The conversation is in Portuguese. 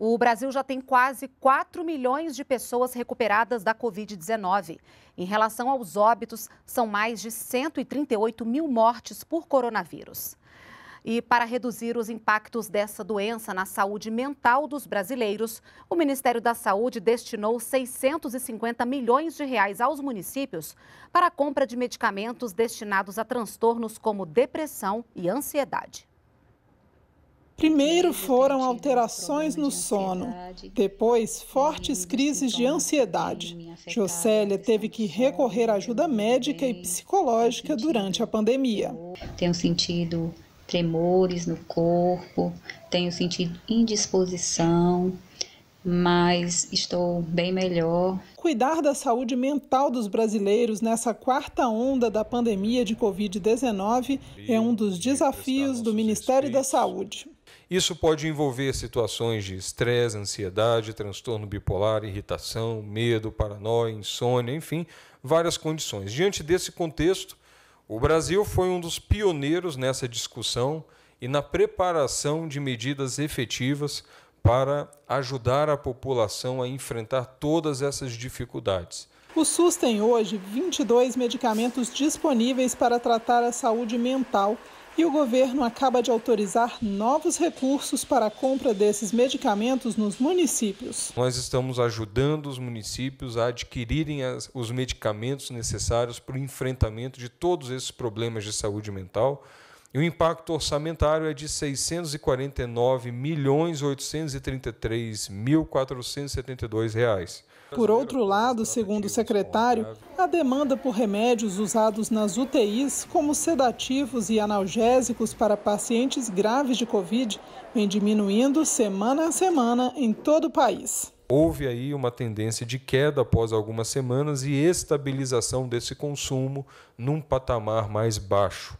O Brasil já tem quase 4 milhões de pessoas recuperadas da Covid-19. Em relação aos óbitos, são mais de 138 mil mortes por coronavírus. E para reduzir os impactos dessa doença na saúde mental dos brasileiros, o Ministério da Saúde destinou 650 milhões de reais aos municípios para a compra de medicamentos destinados a transtornos como depressão e ansiedade. Primeiro foram alterações no sono, depois fortes crises de ansiedade. Jocélia teve que recorrer à ajuda médica e psicológica durante a pandemia. Tenho sentido tremores no corpo, tenho sentido indisposição, mas estou bem melhor. Cuidar da saúde mental dos brasileiros nessa quarta onda da pandemia de Covid-19 é um dos desafios do Ministério da Saúde. Isso pode envolver situações de estresse, ansiedade, transtorno bipolar, irritação, medo, paranoia, insônia, enfim, várias condições. Diante desse contexto, o Brasil foi um dos pioneiros nessa discussão e na preparação de medidas efetivas para ajudar a população a enfrentar todas essas dificuldades. O SUS tem hoje 22 medicamentos disponíveis para tratar a saúde mental e o governo acaba de autorizar novos recursos para a compra desses medicamentos nos municípios. Nós estamos ajudando os municípios a adquirirem as, os medicamentos necessários para o enfrentamento de todos esses problemas de saúde mental e o impacto orçamentário é de 649 milhões 833 mil 472 reais. Por outro lado, segundo o secretário, a demanda por remédios usados nas UTIs, como sedativos e analgésicos para pacientes graves de Covid, vem diminuindo semana a semana em todo o país. Houve aí uma tendência de queda após algumas semanas e estabilização desse consumo num patamar mais baixo.